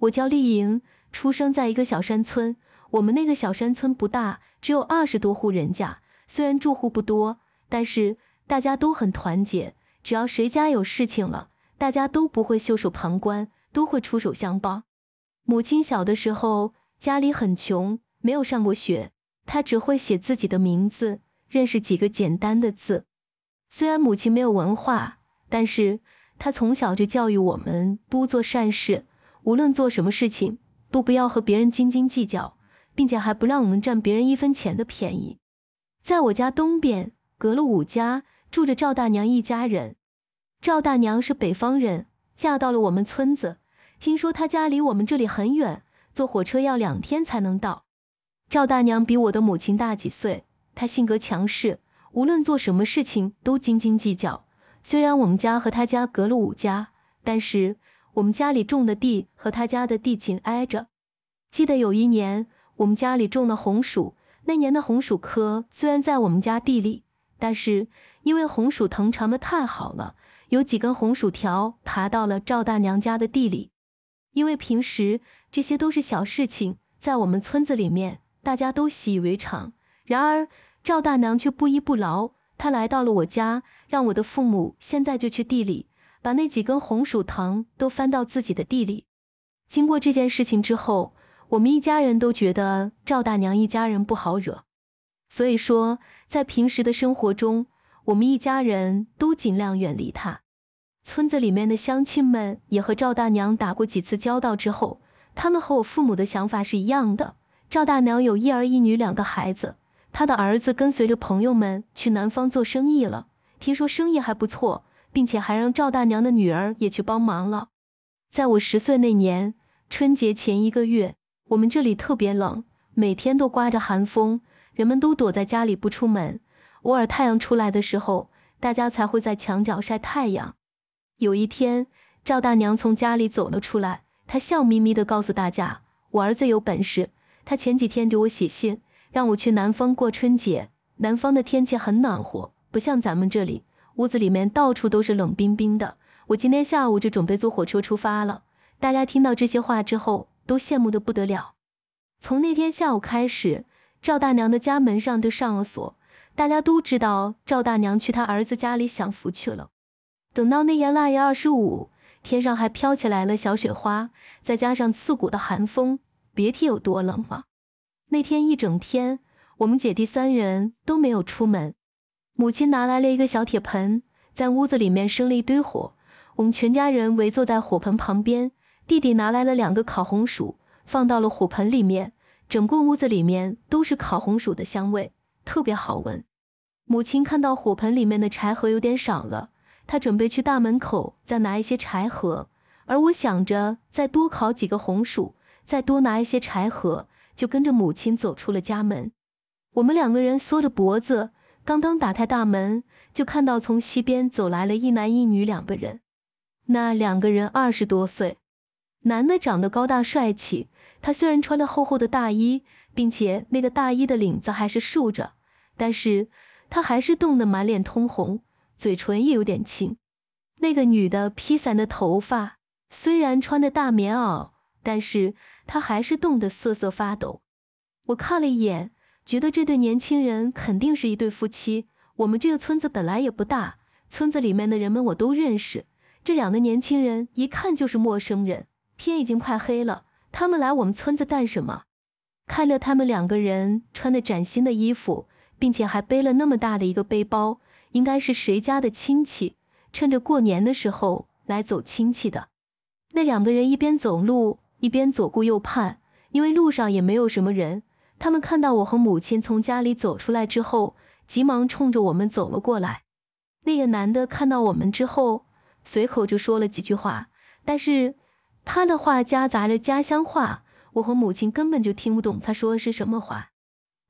我叫丽莹，出生在一个小山村。我们那个小山村不大，只有二十多户人家。虽然住户不多，但是大家都很团结。只要谁家有事情了，大家都不会袖手旁观，都会出手相帮。母亲小的时候家里很穷，没有上过学，她只会写自己的名字，认识几个简单的字。虽然母亲没有文化，但是她从小就教育我们多做善事。无论做什么事情，都不要和别人斤斤计较，并且还不让我们占别人一分钱的便宜。在我家东边隔了五家住着赵大娘一家人。赵大娘是北方人，嫁到了我们村子。听说她家离我们这里很远，坐火车要两天才能到。赵大娘比我的母亲大几岁，她性格强势，无论做什么事情都斤斤计较。虽然我们家和她家隔了五家，但是。我们家里种的地和他家的地紧挨着。记得有一年，我们家里种了红薯，那年的红薯棵虽然在我们家地里，但是因为红薯藤长得太好了，有几根红薯条爬到了赵大娘家的地里。因为平时这些都是小事情，在我们村子里面大家都习以为常。然而赵大娘却不依不饶，她来到了我家，让我的父母现在就去地里。把那几根红薯藤都翻到自己的地里。经过这件事情之后，我们一家人都觉得赵大娘一家人不好惹，所以说在平时的生活中，我们一家人都尽量远离她。村子里面的乡亲们也和赵大娘打过几次交道之后，他们和我父母的想法是一样的。赵大娘有一儿一女两个孩子，她的儿子跟随着朋友们去南方做生意了，听说生意还不错。并且还让赵大娘的女儿也去帮忙了。在我十岁那年，春节前一个月，我们这里特别冷，每天都刮着寒风，人们都躲在家里不出门。偶尔太阳出来的时候，大家才会在墙角晒太阳。有一天，赵大娘从家里走了出来，她笑眯眯地告诉大家：“我儿子有本事，他前几天给我写信，让我去南方过春节。南方的天气很暖和，不像咱们这里。”屋子里面到处都是冷冰冰的。我今天下午就准备坐火车出发了。大家听到这些话之后，都羡慕的不得了。从那天下午开始，赵大娘的家门上都上了锁。大家都知道赵大娘去她儿子家里享福去了。等到那年腊月二十五，天上还飘起来了小雪花，再加上刺骨的寒风，别提有多冷了。那天一整天，我们姐弟三人都没有出门。母亲拿来了一个小铁盆，在屋子里面生了一堆火。我们全家人围坐在火盆旁边。弟弟拿来了两个烤红薯，放到了火盆里面。整个屋子里面都是烤红薯的香味，特别好闻。母亲看到火盆里面的柴禾有点少了，她准备去大门口再拿一些柴禾。而我想着再多烤几个红薯，再多拿一些柴禾，就跟着母亲走出了家门。我们两个人缩着脖子。刚刚打开大门，就看到从西边走来了一男一女两个人。那两个人二十多岁，男的长得高大帅气，他虽然穿了厚厚的大衣，并且那个大衣的领子还是竖着，但是他还是冻得满脸通红，嘴唇也有点青。那个女的披散的头发，虽然穿的大棉袄，但是她还是冻得瑟瑟发抖。我看了一眼。觉得这对年轻人肯定是一对夫妻。我们这个村子本来也不大，村子里面的人们我都认识。这两个年轻人一看就是陌生人。天已经快黑了，他们来我们村子干什么？看着他们两个人穿的崭新的衣服，并且还背了那么大的一个背包，应该是谁家的亲戚，趁着过年的时候来走亲戚的。那两个人一边走路一边左顾右盼，因为路上也没有什么人。他们看到我和母亲从家里走出来之后，急忙冲着我们走了过来。那个男的看到我们之后，随口就说了几句话，但是他的话夹杂着家乡话，我和母亲根本就听不懂他说的是什么话。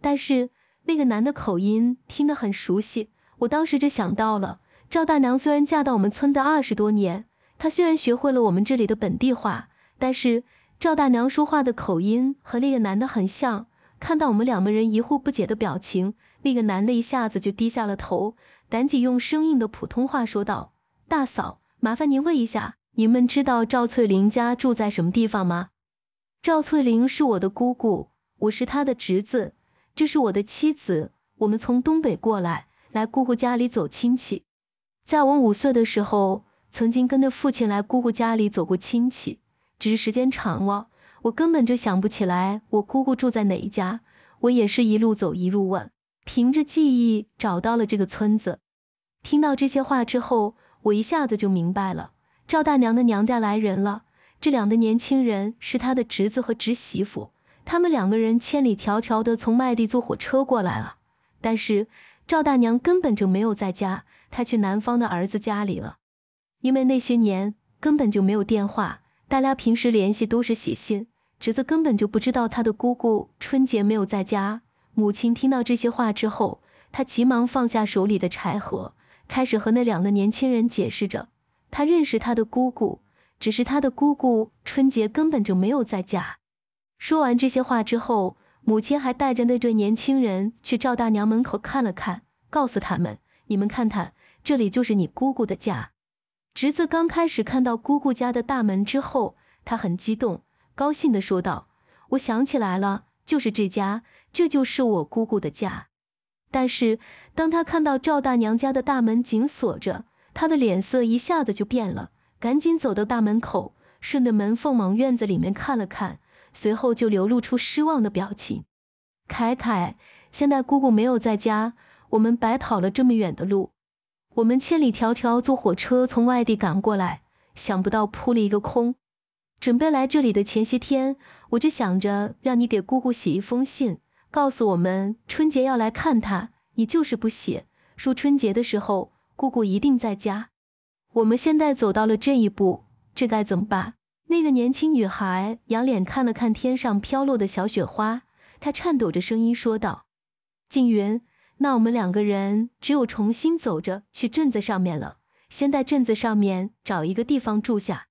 但是那个男的口音听得很熟悉，我当时就想到了赵大娘。虽然嫁到我们村的二十多年，她虽然学会了我们这里的本地话，但是赵大娘说话的口音和那个男的很像。看到我们两个人疑惑不解的表情，那个男的一下子就低下了头，赶紧用生硬的普通话说道：“大嫂，麻烦您问一下，你们知道赵翠玲家住在什么地方吗？赵翠玲是我的姑姑，我是她的侄子，这是我的妻子。我们从东北过来，来姑姑家里走亲戚。在我五岁的时候，曾经跟着父亲来姑姑家里走过亲戚，只是时间长了。”我根本就想不起来我姑姑住在哪一家，我也是一路走一路问，凭着记忆找到了这个村子。听到这些话之后，我一下子就明白了，赵大娘的娘家来人了，这两个年轻人是她的侄子和侄媳妇，他们两个人千里迢迢的从外地坐火车过来了。但是赵大娘根本就没有在家，她去南方的儿子家里了，因为那些年根本就没有电话。大家平时联系都是写信，侄子根本就不知道他的姑姑春节没有在家。母亲听到这些话之后，他急忙放下手里的柴禾，开始和那两个年轻人解释着，他认识他的姑姑，只是他的姑姑春节根本就没有在家。说完这些话之后，母亲还带着那对年轻人去赵大娘门口看了看，告诉他们：“你们看看，这里就是你姑姑的家。”侄子刚开始看到姑姑家的大门之后，他很激动，高兴地说道：“我想起来了，就是这家，这就是我姑姑的家。”但是，当他看到赵大娘家的大门紧锁着，他的脸色一下子就变了，赶紧走到大门口，顺着门缝往院子里面看了看，随后就流露出失望的表情。凯凯，现在姑姑没有在家，我们白跑了这么远的路。我们千里迢迢坐火车从外地赶过来，想不到扑了一个空。准备来这里的前些天，我就想着让你给姑姑写一封信，告诉我们春节要来看她。你就是不写，说春节的时候姑姑一定在家。我们现在走到了这一步，这该怎么办？那个年轻女孩仰脸看了看天上飘落的小雪花，她颤抖着声音说道：“静云。”那我们两个人只有重新走着去镇子上面了。先在镇子上面找一个地方住下。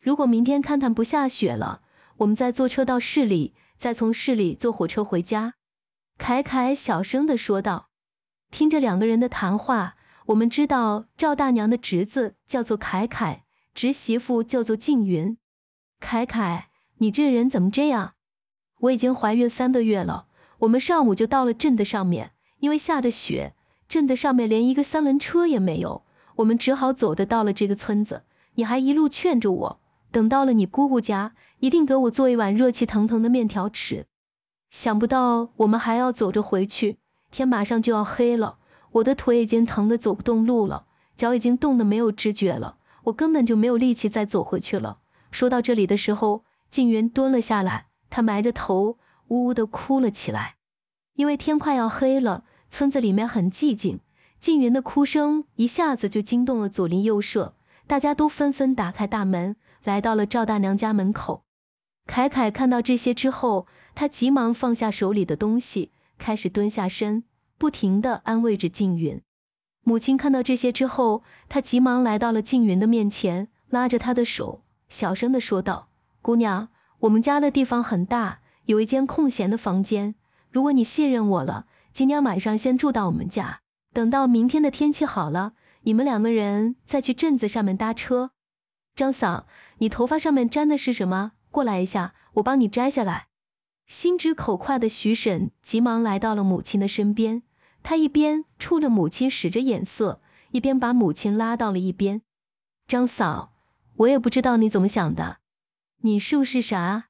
如果明天看看不下雪了，我们再坐车到市里，再从市里坐火车回家。凯凯小声地说道。听着两个人的谈话，我们知道赵大娘的侄子叫做凯凯，侄媳妇叫做静云。凯凯，你这人怎么这样？我已经怀孕三个月了。我们上午就到了镇的上面。因为下的雪，镇的上面连一个三轮车也没有，我们只好走的到了这个村子。你还一路劝着我，等到了你姑姑家，一定给我做一碗热气腾腾的面条吃。想不到我们还要走着回去，天马上就要黑了，我的腿已经疼得走不动路了，脚已经冻得没有知觉了，我根本就没有力气再走回去了。说到这里的时候，静云蹲了下来，她埋着头，呜呜的哭了起来，因为天快要黑了。村子里面很寂静，静云的哭声一下子就惊动了左邻右舍，大家都纷纷打开大门，来到了赵大娘家门口。凯凯看到这些之后，他急忙放下手里的东西，开始蹲下身，不停的安慰着静云。母亲看到这些之后，她急忙来到了静云的面前，拉着她的手，小声的说道：“姑娘，我们家的地方很大，有一间空闲的房间，如果你信任我了。”今天晚上先住到我们家，等到明天的天气好了，你们两个人再去镇子上面搭车。张嫂，你头发上面粘的是什么？过来一下，我帮你摘下来。心直口快的徐婶急忙来到了母亲的身边，她一边冲着母亲使着眼色，一边把母亲拉到了一边。张嫂，我也不知道你怎么想的，你是不是傻？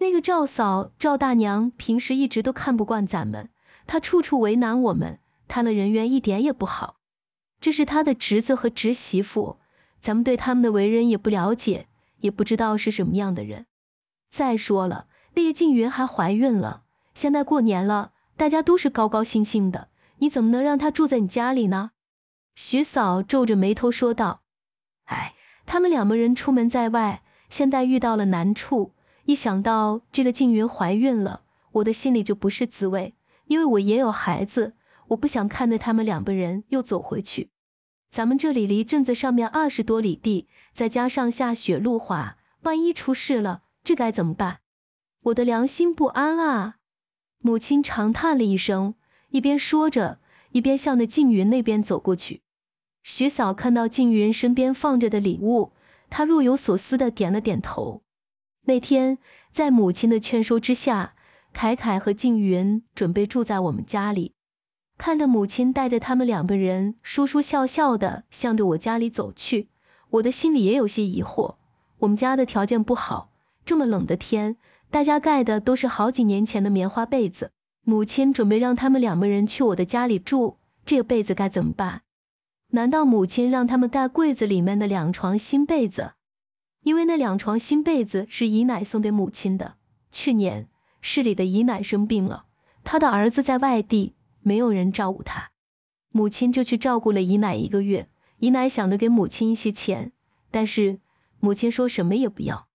那个赵嫂、赵大娘平时一直都看不惯咱们。他处处为难我们，他的人缘一点也不好。这是他的侄子和侄媳妇，咱们对他们的为人也不了解，也不知道是什么样的人。再说了，个静云还怀孕了，现在过年了，大家都是高高兴兴的，你怎么能让她住在你家里呢？徐嫂皱着眉头说道：“哎，他们两个人出门在外，现在遇到了难处，一想到这个静云怀孕了，我的心里就不是滋味。”因为我也有孩子，我不想看着他们两个人又走回去。咱们这里离镇子上面二十多里地，再加上下雪路滑，万一出事了，这该怎么办？我的良心不安啊！母亲长叹了一声，一边说着，一边向着静云那边走过去。徐嫂看到静云身边放着的礼物，她若有所思的点了点头。那天在母亲的劝说之下。凯凯和静云准备住在我们家里，看着母亲带着他们两个人，说说笑笑的向着我家里走去，我的心里也有些疑惑。我们家的条件不好，这么冷的天，大家盖的都是好几年前的棉花被子。母亲准备让他们两个人去我的家里住，这个被子该怎么办？难道母亲让他们盖柜子里面的两床新被子？因为那两床新被子是姨奶送给母亲的，去年。市里的姨奶生病了，她的儿子在外地，没有人照顾她，母亲就去照顾了姨奶一个月。姨奶想着给母亲一些钱，但是母亲说什么也不要。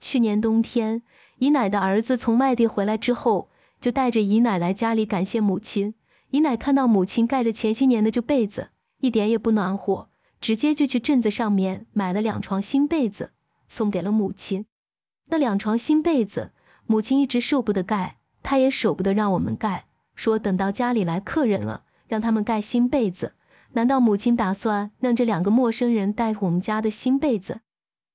去年冬天，姨奶的儿子从外地回来之后，就带着姨奶来家里感谢母亲。姨奶看到母亲盖着前些年的旧被子，一点也不暖和，直接就去镇子上面买了两床新被子，送给了母亲。那两床新被子。母亲一直舍不得盖，她也舍不得让我们盖，说等到家里来客人了，让他们盖新被子。难道母亲打算让这两个陌生人带我们家的新被子？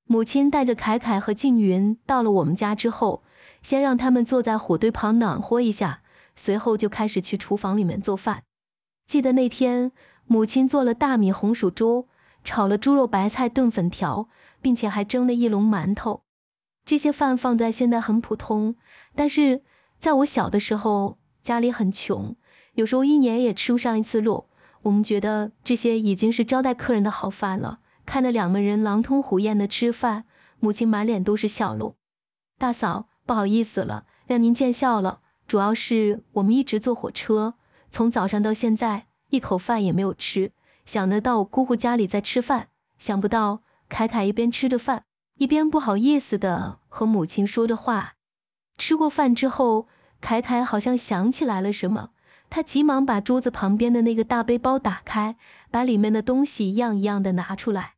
母亲带着凯凯和静云到了我们家之后，先让他们坐在火堆旁暖和一下，随后就开始去厨房里面做饭。记得那天，母亲做了大米红薯粥，炒了猪肉白菜炖粉条，并且还蒸了一笼馒头。这些饭放在现在很普通，但是在我小的时候，家里很穷，有时候一年也吃不上一次肉。我们觉得这些已经是招待客人的好饭了。看着两个人狼吞虎咽地吃饭，母亲满脸都是笑容。大嫂，不好意思了，让您见笑了。主要是我们一直坐火车，从早上到现在，一口饭也没有吃，想得到我姑姑家里再吃饭。想不到凯凯一边吃着饭。一边不好意思的和母亲说着话，吃过饭之后，凯凯好像想起来了什么，他急忙把桌子旁边的那个大背包打开，把里面的东西一样一样的拿出来。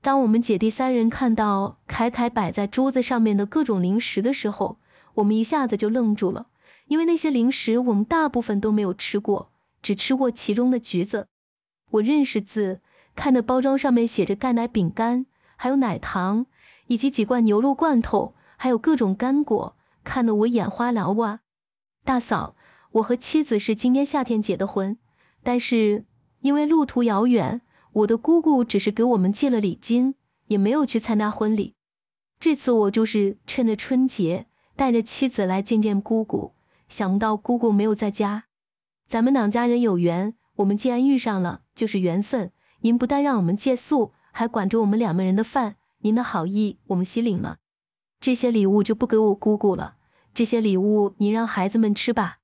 当我们姐弟三人看到凯凯摆在桌子上面的各种零食的时候，我们一下子就愣住了，因为那些零食我们大部分都没有吃过，只吃过其中的橘子。我认识字，看的包装上面写着钙奶饼干，还有奶糖。以及几罐牛肉罐头，还有各种干果，看得我眼花缭乱。大嫂，我和妻子是今年夏天结的婚，但是因为路途遥远，我的姑姑只是给我们借了礼金，也没有去参加婚礼。这次我就是趁着春节带着妻子来见见姑姑，想不到姑姑没有在家。咱们两家人有缘，我们既然遇上了，就是缘分。您不但让我们借宿，还管着我们两个人的饭。您的好意我们悉领了，这些礼物就不给我姑姑了，这些礼物您让孩子们吃吧。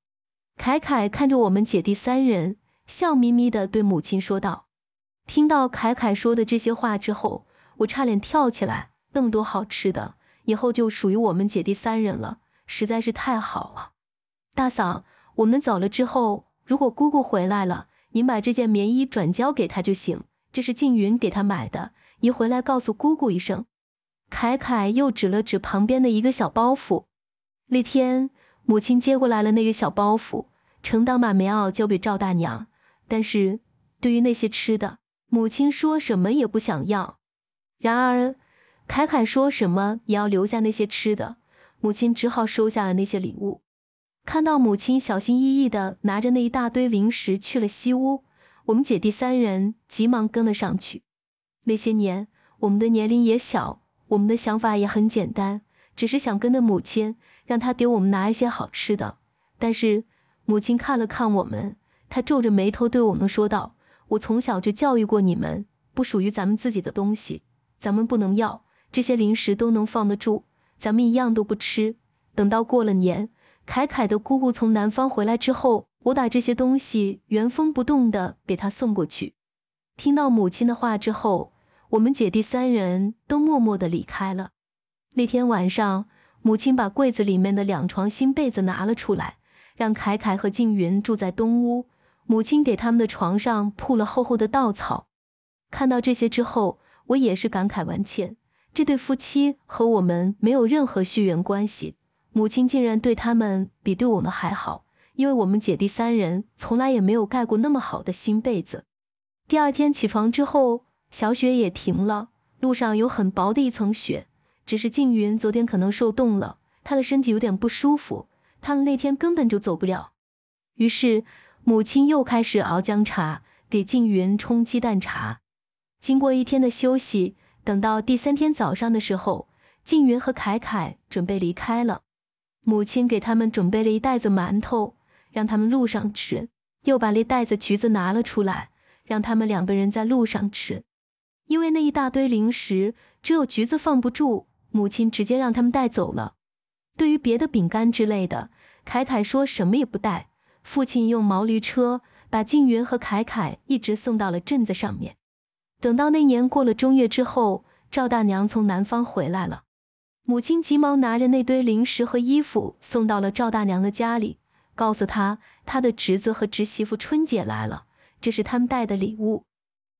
凯凯看着我们姐弟三人，笑眯眯地对母亲说道。听到凯凯说的这些话之后，我差点跳起来。那么多好吃的，以后就属于我们姐弟三人了，实在是太好了。大嫂，我们走了之后，如果姑姑回来了，您把这件棉衣转交给她就行，这是静云给她买的。一回来告诉姑姑一声，凯凯又指了指旁边的一个小包袱。那天母亲接过来了那个小包袱，承当把棉袄交给赵大娘，但是对于那些吃的，母亲说什么也不想要。然而凯凯说什么也要留下那些吃的，母亲只好收下了那些礼物。看到母亲小心翼翼地拿着那一大堆零食去了西屋，我们姐弟三人急忙跟了上去。那些年，我们的年龄也小，我们的想法也很简单，只是想跟着母亲，让她给我们拿一些好吃的。但是母亲看了看我们，她皱着眉头对我们说道：“我从小就教育过你们，不属于咱们自己的东西，咱们不能要。这些零食都能放得住，咱们一样都不吃。等到过了年，凯凯的姑姑从南方回来之后，我把这些东西原封不动的给他送过去。”听到母亲的话之后，我们姐弟三人都默默地离开了。那天晚上，母亲把柜子里面的两床新被子拿了出来，让凯凯和静云住在东屋。母亲给他们的床上铺了厚厚的稻草。看到这些之后，我也是感慨万千。这对夫妻和我们没有任何血缘关系，母亲竟然对他们比对我们还好，因为我们姐弟三人从来也没有盖过那么好的新被子。第二天起床之后。小雪也停了，路上有很薄的一层雪。只是静云昨天可能受冻了，她的身体有点不舒服，他们那天根本就走不了。于是母亲又开始熬姜茶，给静云冲鸡蛋茶。经过一天的休息，等到第三天早上的时候，静云和凯凯准备离开了。母亲给他们准备了一袋子馒头，让他们路上吃，又把那袋子橘子拿了出来，让他们两个人在路上吃。因为那一大堆零食，只有橘子放不住，母亲直接让他们带走了。对于别的饼干之类的，凯凯说什么也不带。父亲用毛驴车把静云和凯凯一直送到了镇子上面。等到那年过了中月之后，赵大娘从南方回来了，母亲急忙拿着那堆零食和衣服送到了赵大娘的家里，告诉她她的侄子和侄媳妇春节来了，这是他们带的礼物。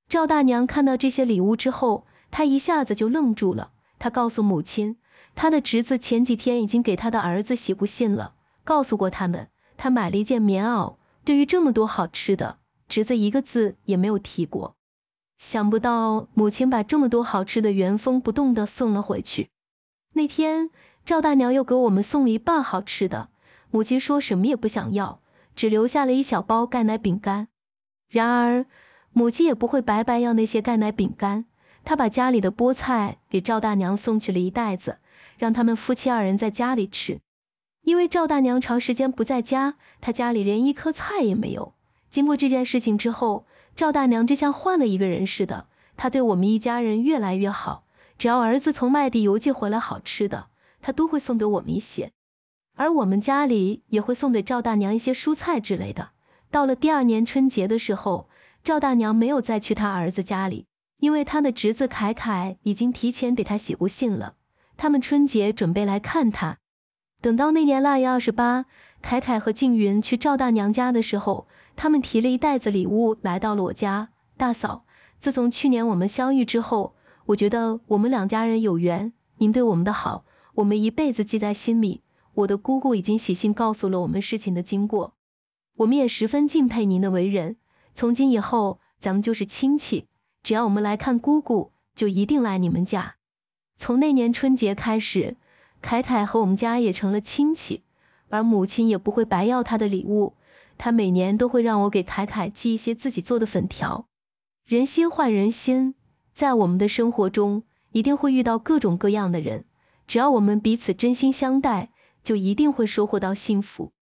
赵大娘看到这些礼物之后，她一下子就愣住了。她告诉母亲，她的侄子前几天已经给她的儿子写过信了，告诉过他们他买了一件棉袄。对于这么多好吃的，侄子一个字也没有提过。想不到母亲把这么多好吃的原封不动地送了回去。那天，赵大娘又给我们送了一半好吃的，母亲说什么也不想要，只留下了一小包钙奶饼干。然而。母鸡也不会白白要那些钙奶饼干，他把家里的菠菜给赵大娘送去了一袋子，让他们夫妻二人在家里吃。因为赵大娘长时间不在家，她家里连一颗菜也没有。经过这件事情之后，赵大娘就像换了一个人似的，她对我们一家人越来越好。只要儿子从外地邮寄回来好吃的，她都会送给我们一些，而我们家里也会送给赵大娘一些蔬菜之类的。到了第二年春节的时候。赵大娘没有再去她儿子家里，因为她的侄子凯凯已经提前给她写过信了。他们春节准备来看她。等到那年腊月二十八，凯凯和静云去赵大娘家的时候，他们提了一袋子礼物来到了我家。大嫂，自从去年我们相遇之后，我觉得我们两家人有缘。您对我们的好，我们一辈子记在心里。我的姑姑已经写信告诉了我们事情的经过，我们也十分敬佩您的为人。从今以后，咱们就是亲戚。只要我们来看姑姑，就一定来你们家。从那年春节开始，凯凯和我们家也成了亲戚，而母亲也不会白要他的礼物。他每年都会让我给凯凯寄一些自己做的粉条。人心换人心，在我们的生活中一定会遇到各种各样的人。只要我们彼此真心相待，就一定会收获到幸福。